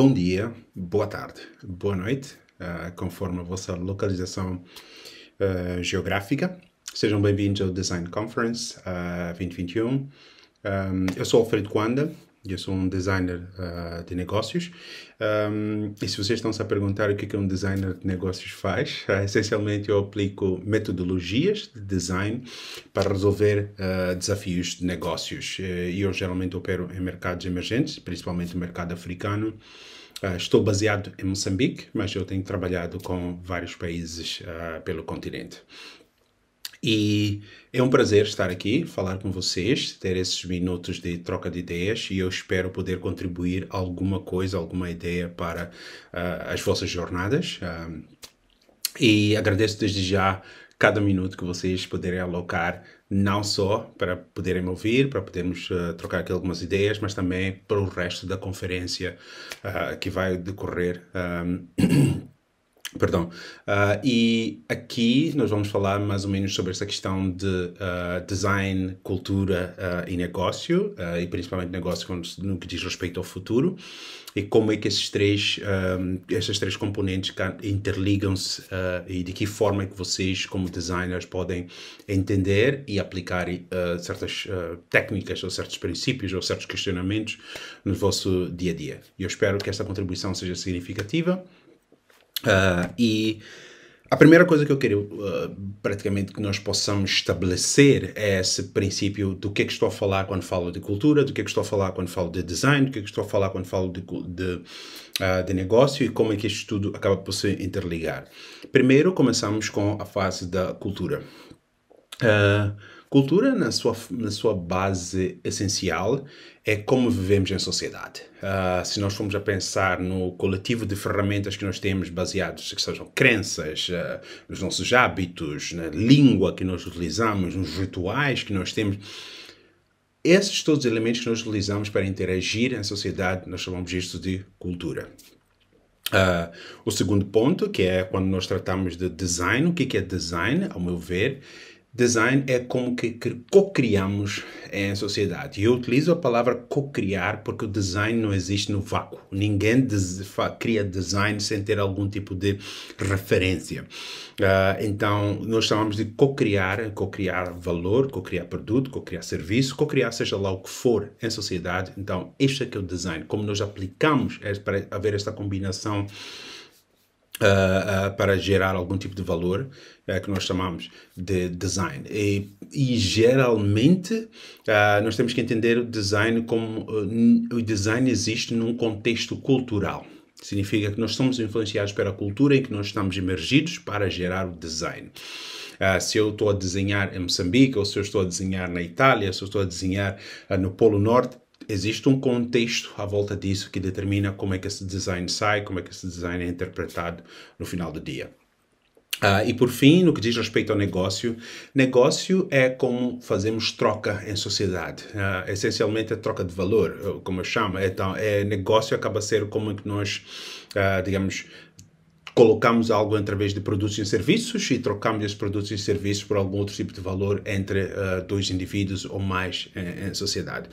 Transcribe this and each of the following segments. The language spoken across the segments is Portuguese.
Bom dia, boa tarde, boa noite, uh, conforme a vossa localização uh, geográfica. Sejam bem-vindos ao Design Conference uh, ah, 2021. Um, eu sou Alfredo Quanda, eu sou um designer uh, de negócios. Um, e se vocês estão se a perguntar o que, é que um designer de negócios faz, uh, essencialmente eu aplico metodologias de design para resolver uh, desafios de negócios. Eh, e eu geralmente opero em mercados emergentes, principalmente o mercado africano. estou baseado em Moçambique, mas eu tenho trabalhado com vários países pelo continente. E é um prazer estar aqui, falar com vocês, ter esses minutos de troca de ideias e eu espero poder contribuir alguma coisa, alguma ideia para uh, as vossas jornadas. Uh, e agradeço desde já cada minuto que vocês puderem alocar, não só para poderem me ouvir, para podermos uh, trocar aqui algumas ideias, mas também para o resto da conferência que vai decorrer. Perdão. Uh, e aqui nós vamos falar mais ou menos sobre essa questão de uh, design, cultura uh, e negócio, e principalmente negócio no que diz respeito ao futuro, e como é que esses três, um, essas três componentes interligam-se e de que forma é que vocês, como designers, podem entender e aplicar certas técnicas ou certos princípios ou certos questionamentos no vosso dia a dia. Eu espero que esta contribuição seja significativa. Uh, e a primeira coisa que eu queria, uh, praticamente, que nós possamos estabelecer é esse princípio do que é que estou a falar quando falo de cultura, do que é que estou a falar quando falo de design, do que é que estou a falar quando falo de, de, uh, de negócio e como é que isto tudo acaba por se interligar. Primeiro, começamos com a fase da cultura. Uh, Cultura, na sua, na sua base essencial, é como vivemos em sociedade. Uh, se nós formos a pensar no coletivo de ferramentas que nós temos baseados, que sejam crenças, uh, nos nossos hábitos, na língua que nós utilizamos, nos rituais que nós temos, esses todos os elementos que nós utilizamos para interagir em sociedade, nós chamamos isto de cultura. Uh, o segundo ponto, que é quando nós tratamos de design, o que é, é design, ao meu ver, Design é como que, co-criamos em sociedade. E Eu utilizo a palavra co-criar porque o design não existe no vácuo. Ninguém des cria design sem ter algum tipo de referência. Uh, então, nós chamamos de co-criar, co-criar valor, co-criar produto, co-criar serviço, co-criar seja lá o que for em sociedade. Então, este é que é o design, como nós aplicamos é, para haver esta combinação Uh, para gerar algum tipo de valor uh, que nós chamamos de design. E, e geralmente nós temos que entender o design como o design existe num contexto cultural. Significa que nós somos influenciados pela cultura e que nós estamos emergidos para gerar o design. Uh, se eu estou a desenhar em Moçambique, ou se eu estou a desenhar na Itália, se eu estou a desenhar uh, no Polo Norte, existe um contexto à volta disso que determina como é que esse design sai, como é que esse design é interpretado no final do dia. Uh, e por fim, no que diz respeito ao negócio, negócio é como fazemos troca em sociedade. Uh, essencialmente é troca de valor, como eu chamo. Então, é, negócio acaba ser como é que nós, uh, digamos, colocamos algo através de produtos e serviços e trocamos esses produtos e serviços por algum outro tipo de valor entre dois indivíduos ou mais em, eh, em sociedade.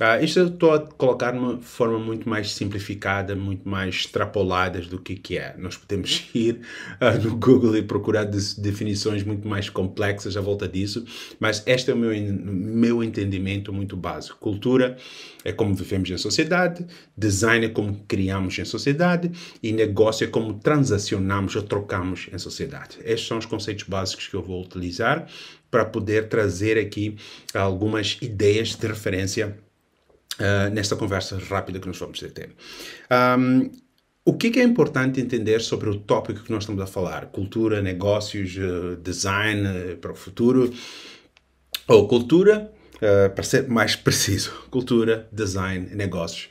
Uh, isto eu estou a colocar de uma forma muito mais simplificada, muito mais extrapoladas do que, que é. Nós podemos ir uh, no Google e procurar de, definições muito mais complexas à volta disso, mas este é o meu, meu entendimento muito básico. Cultura é como vivemos em sociedade, design é como criamos em sociedade e negócio é como transacionamos ou trocamos em sociedade. Estes são os conceitos básicos que eu vou utilizar para poder trazer aqui algumas ideias de referência eh, nesta conversa rápida que nós vamos ter. Um, o é que é importante entender sobre o tópico que nós estamos a falar? Cultura, negócios, eh, design eh, para o futuro? Ou cultura, para ser mais preciso, cultura, design, negócios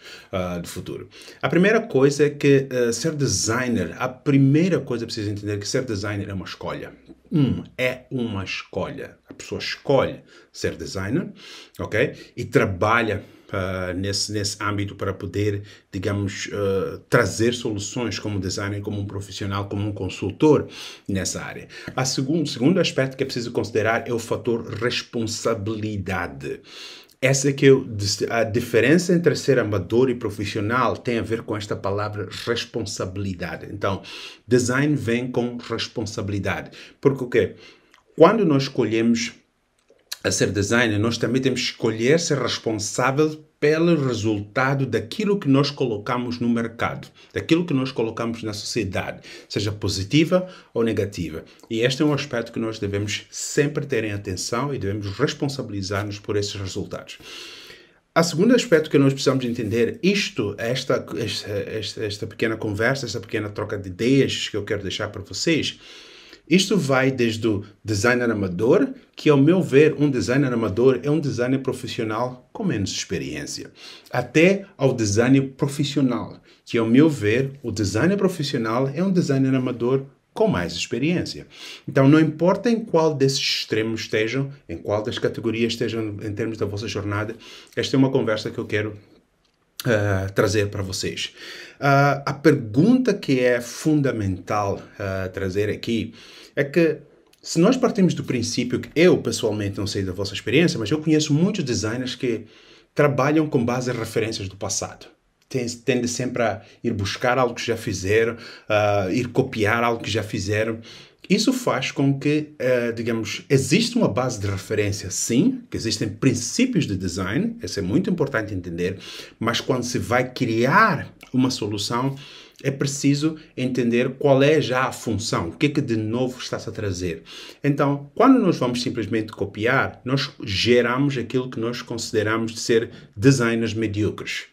do futuro. A primeira coisa é que ser designer, a primeira coisa que precisa entender é que ser designer é uma escolha. Um, é uma escolha. A pessoa escolhe ser designer, ok? E trabalha uh, nesse, nesse âmbito para poder, digamos, uh, trazer soluções como designer, como um profissional, como um consultor nessa área. O segundo, segundo aspecto que é preciso considerar é o fator responsabilidade. Essa é que eu, a diferença entre ser amador e profissional tem a ver com esta palavra responsabilidade. Então, design vem com responsabilidade. Porque o quê? Quando nós escolhemos a ser designer, nós também temos que escolher ser responsável pelo resultado daquilo que nós colocamos no mercado, daquilo que nós colocamos na sociedade, seja positiva ou negativa. E este é um aspecto que nós devemos sempre ter em atenção e devemos responsabilizar-nos por esses resultados. A segundo aspecto que nós precisamos entender, isto, esta, esta, esta, esta pequena conversa, esta pequena troca de ideias que eu quero deixar para vocês, isto vai desde o designer amador, que ao meu ver um designer amador é um designer profissional com menos experiência, até ao designer profissional, que ao meu ver o designer profissional é um designer amador com mais experiência. Então, não importa em qual desses extremos estejam, em qual das categorias estejam em termos da vossa jornada, esta é uma conversa que eu quero uh, trazer para vocês. Uh, a pergunta que é fundamental uh, trazer aqui é que se nós partimos do princípio que eu pessoalmente não sei da vossa experiência, mas eu conheço muitos designers que trabalham com base em referências do passado tendem sempre a ir buscar algo que já fizeram, uh, ir copiar algo que já fizeram. Isso faz com que, eh, digamos, existe uma base de referência, sim, que existem princípios de design, isso é muito importante entender, mas quando se vai criar uma solução, é preciso entender qual é já a função, o que é que de novo está-se a trazer. Então, quando nós vamos simplesmente copiar, nós geramos aquilo que nós consideramos de ser designers medíocres,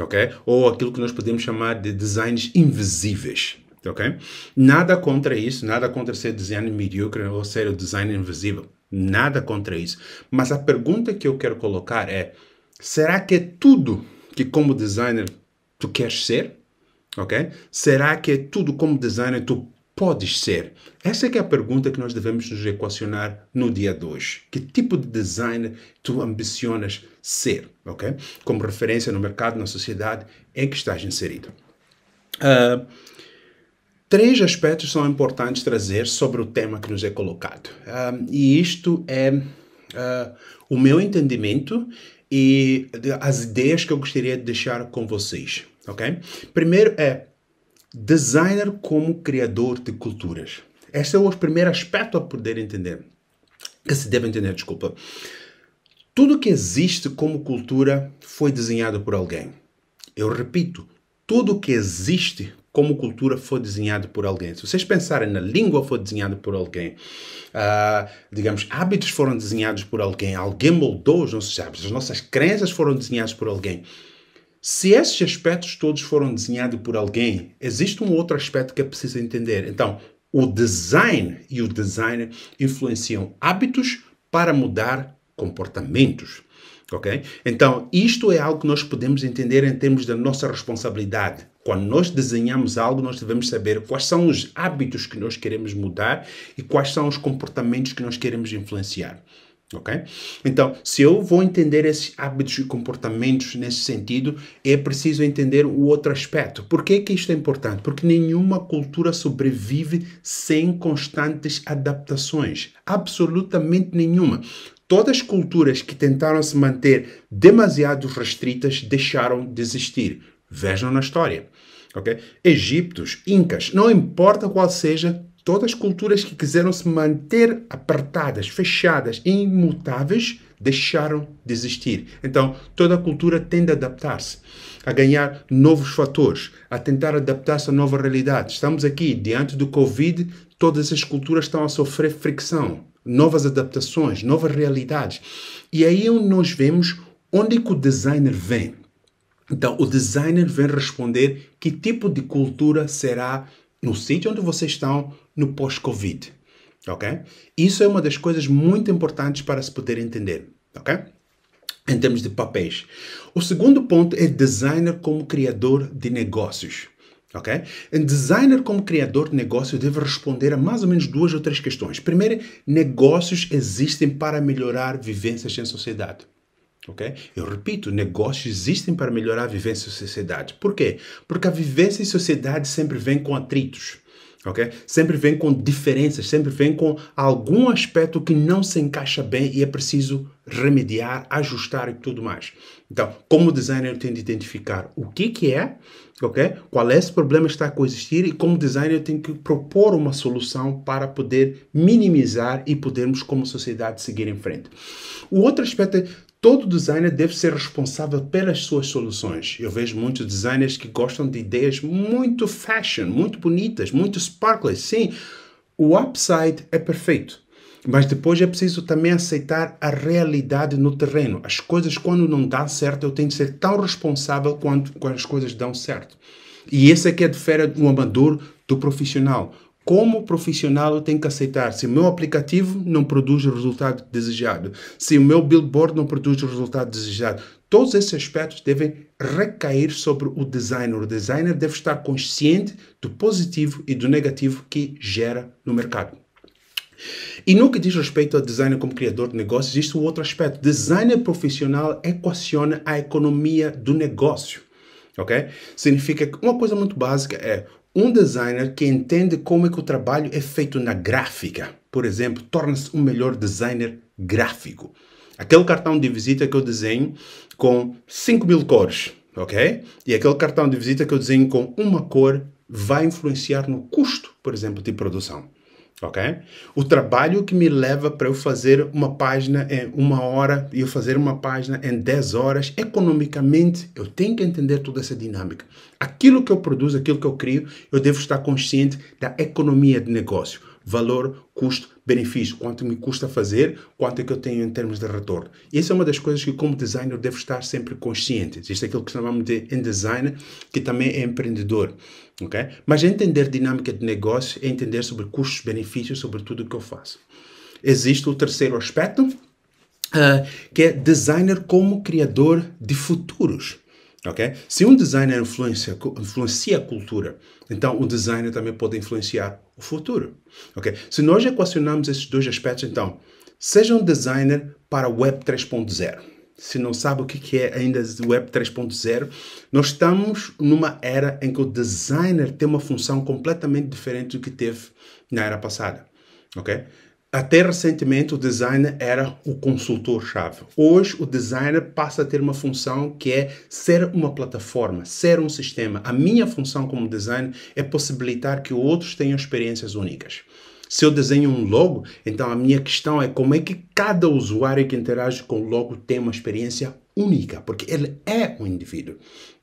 ok? Ou aquilo que nós podemos chamar de designs invisíveis ok? Nada contra isso, nada contra ser design medíocre ou ser o design invisível, nada contra isso. Mas a pergunta que eu quero colocar é: será que é tudo que como designer tu queres ser? Ok? Será que é tudo como designer tu podes ser? Essa é, é a pergunta que nós devemos nos equacionar no dia de hoje. Que tipo de designer tu ambicionas ser? Ok? Como referência no mercado, na sociedade em que estás inserido. Uh, Três aspectos são importantes trazer sobre o tema que nos é colocado. e isto é uh, o meu entendimento e as ideias que eu gostaria de deixar com vocês, ok? Primeiro é designer como criador de culturas. Esse é o primeiro aspecto a poder entender, que se deve entender, desculpa. Tudo que existe como cultura foi desenhado por alguém. Eu repito, tudo o que existe como cultura foi desenhado por alguém. Se vocês pensarem na língua foi desenhada por alguém, uh, digamos, hábitos foram desenhados por alguém, alguém moldou os nossos hábitos, as nossas crenças foram desenhadas por alguém. Se esses aspectos todos foram desenhados por alguém, existe um outro aspecto que é preciso entender. Então, o design e o design influenciam hábitos para mudar comportamentos. Ok? Então, isto é algo que nós podemos entender em termos da nossa responsabilidade. Quando nós desenhamos algo, nós devemos saber quais são os hábitos que nós queremos mudar e quais são os comportamentos que nós queremos influenciar. Ok? Então, se eu vou entender esses hábitos e comportamentos nesse sentido, é preciso entender o outro aspecto. Por que, é que isto é importante? Porque nenhuma cultura sobrevive sem constantes adaptações. Absolutamente nenhuma todas as culturas que tentaram se manter demasiado restritas deixaram de existir. Vejam na história. Okay? Egípcios, Incas, não importa qual seja, todas as culturas que quiseram se manter apertadas, fechadas, imutáveis, deixaram de existir. Então, toda a cultura tende a adaptar-se, a ganhar novos fatores, a tentar adaptar-se a nova realidade. Estamos aqui, diante do Covid, todas as culturas estão a sofrer fricção novas adaptações, novas realidades. E aí é onde nós vemos onde é que o designer vem. Então, o designer vem responder que tipo de cultura será no sítio onde vocês estão no pós-Covid. Ok? Isso é uma das coisas muito importantes para se poder entender. Ok? Em termos de papéis. O segundo ponto é designer como criador de negócios. Um designer como criador de negócio deve responder a mais ou menos duas ou três questões. Primeiro, negócios existem para melhorar vivências em sociedade. Ok? Eu repito, negócios existem para melhorar a vivência em sociedade. Por quê? Porque a vivência em sociedade sempre vem com atritos. ok? Sempre vem com diferenças, sempre vem com algum aspecto que não se encaixa bem e é preciso remediar, ajustar e tudo mais. Então, como designer eu tenho de identificar o que que é, ok? Qual é esse problema que está a coexistir e como designer eu tenho que propor uma solução para poder minimizar e podermos como sociedade seguir em frente. O outro aspecto é todo designer deve ser responsável pelas suas soluções. Eu vejo muitos designers que gostam de ideias muito fashion, muito bonitas, muito sparkly. Sim, o upside é perfeito. Mas depois é preciso também aceitar a realidade no terreno. As coisas, quando não dão certo, eu tenho de ser tão responsável quanto quando as coisas dão certo. E esse é que é difere do amador do profissional. Como profissional, eu tenho que aceitar se o meu aplicativo não produz o resultado desejado, se o meu billboard não produz o resultado desejado. Todos esses aspectos devem recair sobre o designer. O designer deve estar consciente do positivo e do negativo que gera no mercado. E no que diz respeito ao designer como criador de negócios, existe um outro aspecto. Designer profissional equaciona a economia do negócio. Ok? Significa que uma coisa muito básica é um designer que entende como é que o trabalho é feito na gráfica, por exemplo, torna-se um melhor designer gráfico. Aquele cartão de visita que eu desenho com 5 mil cores, ok? E aquele cartão de visita que eu desenho com uma cor vai influenciar no custo, por exemplo, de produção ok? O trabalho que me leva para eu fazer uma página em uma hora e eu fazer uma página em 10 horas, economicamente, eu tenho que entender toda essa dinâmica. Aquilo que eu produzo, aquilo que eu crio, eu devo estar consciente da economia de negócio, valor, custo, benefício, quanto me custa fazer, quanto é que eu tenho em termos de retorno. Isso é uma das coisas que, como designer, devo estar sempre consciente. é aquilo que chamamos de em design, que também é empreendedor. ok? Mas entender dinâmica de negócio é entender sobre custos, benefícios, sobre tudo o que eu faço. Existe o terceiro aspecto, uh, que é designer como criador de futuros. Okay? Se um designer influencia, influencia a cultura, então o designer também pode influenciar o futuro. ok? Se nós equacionarmos esses dois aspectos, então, seja um designer para Web 3.0. Se não sabe o que é ainda Web 3.0, nós estamos numa era em que o designer tem uma função completamente diferente do que teve na era passada. ok? Até recentemente o designer era o consultor-chave. Hoje o designer passa a ter uma função que é ser uma plataforma, ser um sistema. A minha função como designer é possibilitar que outros tenham experiências únicas. Se eu desenho um logo, então a minha questão é como é que cada usuário que interage com o logo tem uma experiência única, porque ele é um indivíduo,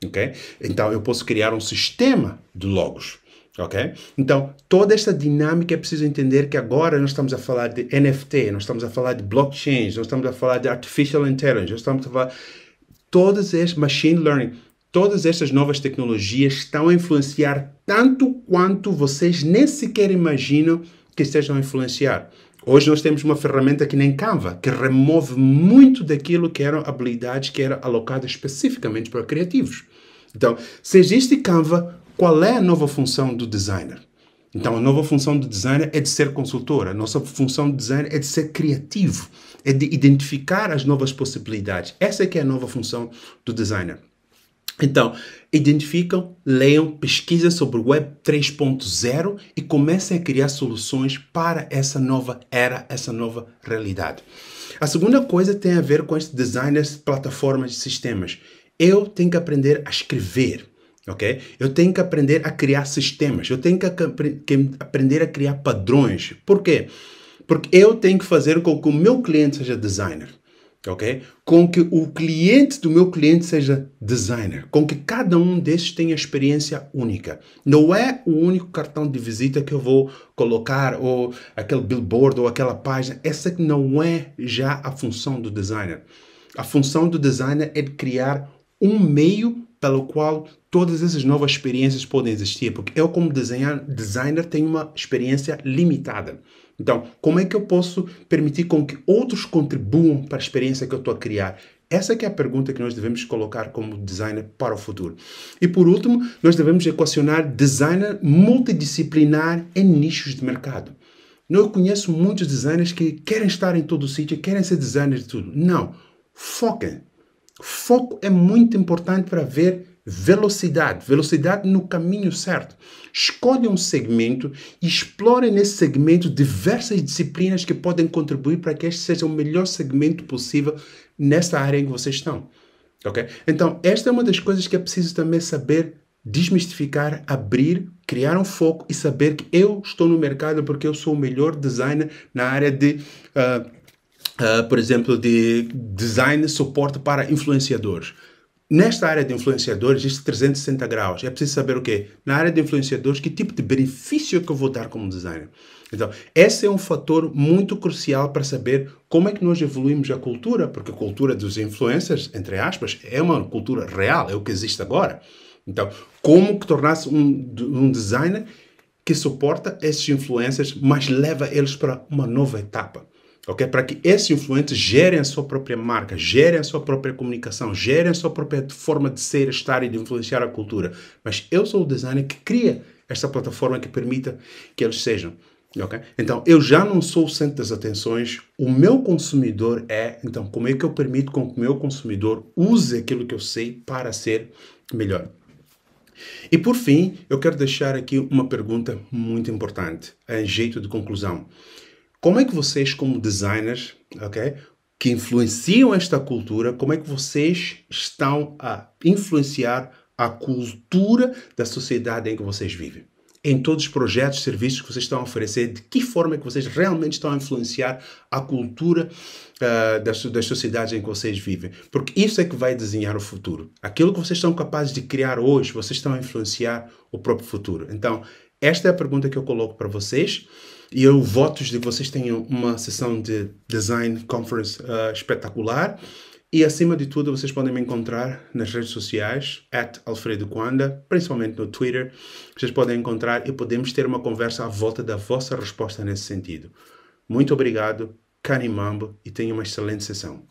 ok? Então eu posso criar um sistema de logos. Ok? Então, toda esta dinâmica é preciso entender que agora nós estamos a falar de NFT, nós estamos a falar de blockchain, nós estamos a falar de artificial intelligence, nós estamos a falar todas estas machine learning, todas estas novas tecnologias estão a influenciar tanto quanto vocês nem sequer imaginam que estejam a influenciar. Hoje nós temos uma ferramenta que nem Canva, que remove muito daquilo que eram habilidades que eram alocadas especificamente para criativos. Então, se existe Canva, qual é a nova função do designer? Então, a nova função do designer é de ser consultor, a nossa função de designer é de ser criativo, é de identificar as novas possibilidades. Essa é que é a nova função do designer. Então, identificam, leiam, pesquisem sobre o Web 3.0 e comecem a criar soluções para essa nova era, essa nova realidade. A segunda coisa tem a ver com esses designers, plataformas e sistemas. Eu tenho que aprender a escrever ok? Eu tenho que aprender a criar sistemas, eu tenho que, que aprender a criar padrões. Por quê? Porque eu tenho que fazer com que o meu cliente seja designer, ok? Com que o cliente do meu cliente seja designer, com que cada um desses tenha experiência única. Não é o único cartão de visita que eu vou colocar ou aquele billboard ou aquela página. Essa não é já a função do designer. A função do designer é criar um meio pelo qual todas essas novas experiências podem existir, porque eu como desenhar, designer tenho uma experiência limitada. Então, como é que eu posso permitir com que outros contribuam para a experiência que eu estou a criar? Essa é a pergunta que nós devemos colocar como designer para o futuro. E por último, nós devemos equacionar designer multidisciplinar em nichos de mercado. Eu conheço muitos designers que querem estar em todo o sítio, querem ser designers de tudo. Não, foquem Foco é muito importante para ver velocidade, velocidade no caminho certo. Escolha um segmento e explore nesse segmento diversas disciplinas que podem contribuir para que este seja o melhor segmento possível nessa área em que vocês estão. ok? Então, esta é uma das coisas que é preciso também saber desmistificar, abrir, criar um foco e saber que eu estou no mercado porque eu sou o melhor designer na área de uh, uh, por exemplo, de design suporte para influenciadores. Nesta área de influenciadores, existe 360 graus. É preciso saber o quê? Na área de influenciadores, que tipo de benefício que eu vou dar como designer? Então, esse é um fator muito crucial para saber como é que nós evoluímos a cultura, porque a cultura dos influencers, entre aspas, é uma cultura real, é o que existe agora. Então, como que tornar-se um, um designer que suporta esses influencers, mas leva eles para uma nova etapa? ok? Para que esses influentes gerem a sua própria marca, gerem a sua própria comunicação, gerem a sua própria forma de ser, estar e de influenciar a cultura. Mas eu sou o designer que cria esta plataforma que permita que eles sejam. Okay? Então, eu já não sou o centro das atenções, o meu consumidor é. Então, como é que eu permito com que o meu consumidor use aquilo que eu sei para ser melhor? E por fim, eu quero deixar aqui uma pergunta muito importante, a jeito de conclusão. Como é que vocês, como designers, ok, que influenciam esta cultura, como é que vocês estão a influenciar a cultura da sociedade em que vocês vivem? Em todos os projetos, serviços que vocês estão a oferecer, de que forma é que vocês realmente estão a influenciar a cultura uh, das, das sociedades em que vocês vivem? Porque isso é que vai desenhar o futuro. Aquilo que vocês são capazes de criar hoje, vocês estão a influenciar o próprio futuro. Então, esta é a pergunta que eu coloco para vocês. E eu votos de que vocês tenham uma sessão de design conference uh, espetacular. E acima de tudo, vocês podem me encontrar nas redes sociais, at Alfredo Quanda, principalmente no Twitter. Vocês podem encontrar e podemos ter uma conversa à volta da vossa resposta nesse sentido. Muito obrigado, Canimambo, e tenha uma excelente sessão.